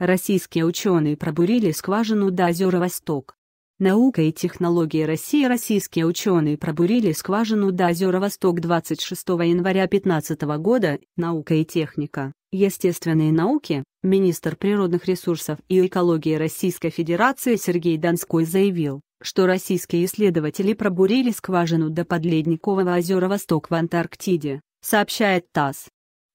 Российские ученые пробурили скважину до озера Восток. Наука и технологии России Российские ученые пробурили скважину до озера Восток 26 января 2015 года. Наука и техника, естественные науки, министр природных ресурсов и экологии Российской Федерации Сергей Донской заявил, что российские исследователи пробурили скважину до подледникового озера Восток в Антарктиде, сообщает ТАСС.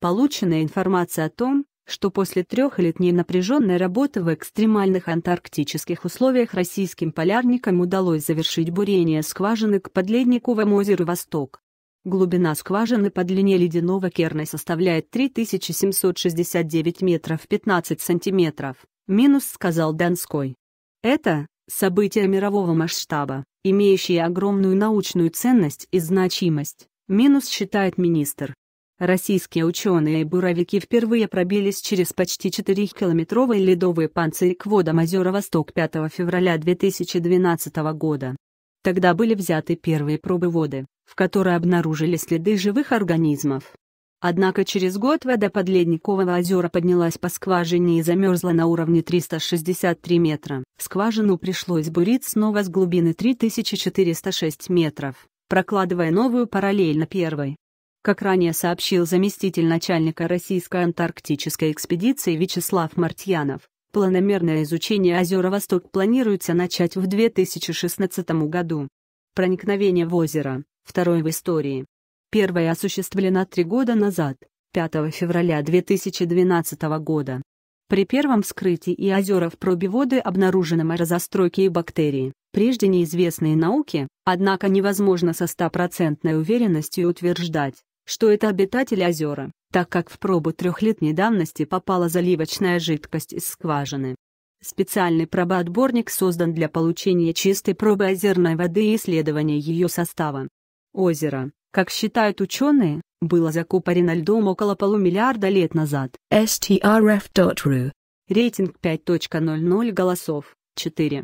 Полученная информация о том, что после трех лет напряженной работы в экстремальных антарктических условиях российским полярникам удалось завершить бурение скважины к подледниковому озеру «Восток». Глубина скважины по длине ледяного керна составляет 3769 метров 15 сантиметров, минус сказал Донской. Это событие мирового масштаба, имеющее огромную научную ценность и значимость, минус считает министр. Российские ученые и буровики впервые пробились через почти 4-километровый ледовый панцирь к водам озера Восток 5 февраля 2012 года. Тогда были взяты первые пробы воды, в которой обнаружили следы живых организмов. Однако через год вода под ледникового озера поднялась по скважине и замерзла на уровне 363 метра. Скважину пришлось бурить снова с глубины 3406 метров, прокладывая новую параллельно первой. Как ранее сообщил заместитель начальника Российской антарктической экспедиции Вячеслав Мартьянов, планомерное изучение озера Восток планируется начать в 2016 году. Проникновение в озеро, второе в истории. Первое осуществлено три года назад, 5 февраля 2012 года. При первом вскрытии и озера в пробе воды обнаружены морозостройки и бактерии, прежде неизвестные науке, однако невозможно со стопроцентной уверенностью утверждать, что это обитатель озера, так как в пробу трехлетней давности попала заливочная жидкость из скважины. Специальный пробоотборник создан для получения чистой пробы озерной воды и исследования ее состава. Озеро, как считают ученые, было закупорено льдом около полумиллиарда лет назад. strf.ru Рейтинг 5.00 голосов, 4.